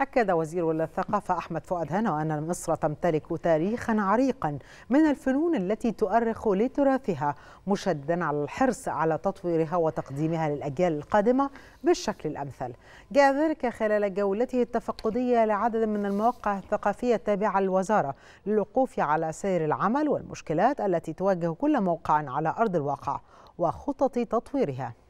أكد وزير الثقافة أحمد فؤاد هنا أن مصر تمتلك تاريخا عريقا من الفنون التي تؤرخ لتراثها مشددا على الحرص على تطويرها وتقديمها للأجيال القادمة بالشكل الأمثل جاء ذلك خلال جولته التفقدية لعدد من المواقع الثقافية التابعة للوزارة للوقوف على سير العمل والمشكلات التي تواجه كل موقع على أرض الواقع وخطط تطويرها